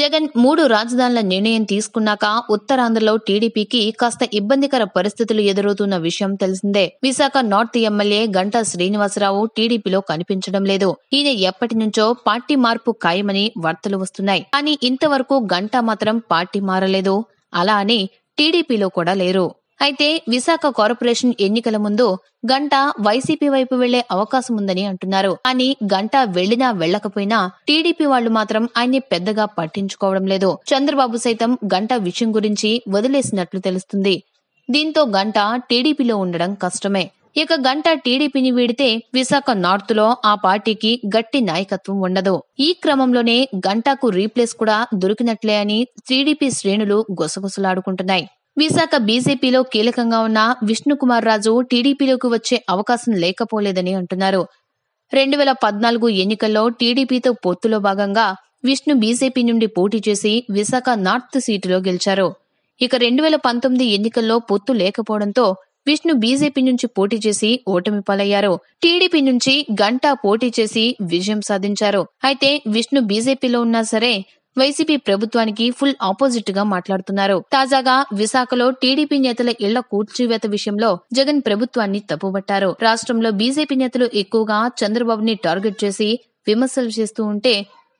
జగన్ మూడు రాజధానుల నిర్ణయం తీసుకున్నాక ఉత్తరాంధ్రలో టీడీపీకి కాస్త ఇబ్బందికర పరిస్థితులు ఎదురవుతున్న విషయం తెలిసిందే విశాఖ నార్త్ ఎమ్మెల్యే గంటా శ్రీనివాసరావు టీడీపీలో కనిపించడం లేదు ఈయన ఎప్పటి నుంచో పార్టీ మార్పు ఖాయమని వార్తలు వస్తున్నాయి కానీ ఇంతవరకు గంటా మాత్రం పార్టీ మారలేదు అలా అని టీడీపీలో కూడా లేరు అయితే విశాఖ కార్పొరేషన్ ఎన్నికల ముందు గంట వైసీపీ వైపు వెళ్లే అవకాశం ఉందని అంటున్నారు కానీ గంట వెళ్లినా వెళ్లకపోయినా టీడీపీ వాళ్లు మాత్రం ఆయన్ని పెద్దగా పట్టించుకోవడం లేదు చంద్రబాబు సైతం గంట విషయం గురించి వదిలేసినట్లు తెలుస్తుంది దీంతో గంట టీడీపీలో ఉండడం కష్టమే ఇక గంట టీడీపీని వీడితే విశాఖ నార్త్ లో ఆ పార్టీకి గట్టి నాయకత్వం ఉండదు ఈ క్రమంలోనే గంటాకు రీప్లేస్ కూడా దొరికినట్లే అని టీడీపీ శ్రేణులు గుసగుసలాడుకుంటున్నాయి విశాఖ బీజేపీలో కీలకంగా ఉన్న విష్ణుకుమార్ రాజు టీడీపీలోకి వచ్చే అవకాశం లేకపోలేదని అంటున్నారు రెండు వేల పద్నాలుగు ఎన్నికల్లో టీడీపీతో పొత్తులో భాగంగా విష్ణు బీజేపీ నుండి పోటీ చేసి విశాఖ నార్త్ సీటులో గెలిచారు ఇక రెండు వేల పంతొమ్మిది ఎన్నికల్లో పొత్తు లేకపోవడంతో విష్ణు బీజేపీ నుంచి పోటీ చేసి ఓటమి పాలయ్యారు టీడీపీ నుంచి గంటా పోటీ చేసి విజయం సాధించారు అయితే విష్ణు బీజేపీలో ఉన్నా సరే వైసీపీ ప్రభుత్వానికి ఫుల్ ఆపోజిట్ గా మాట్లాడుతున్నారు తాజాగా విశాఖలో టీడీపీ నేతల ఇళ్ల కూర్చువేత విషయంలో జగన్ ప్రభుత్వాన్ని తప్పుబట్టారు రాష్ట్రంలో బీజేపీ నేతలు ఎక్కువగా చంద్రబాబుని టార్గెట్ చేసి విమర్శలు చేస్తూ ఉంటే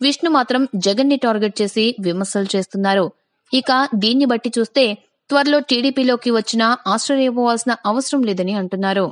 విష్ణు మాత్రం జగన్ ని టార్గెట్ చేసి విమర్శలు చేస్తున్నారు ఇక దీన్ని బట్టి చూస్తే త్వరలో టీడీపీలోకి వచ్చినా ఆశ్చర్యపోవాల్సిన అవసరం లేదని అంటున్నారు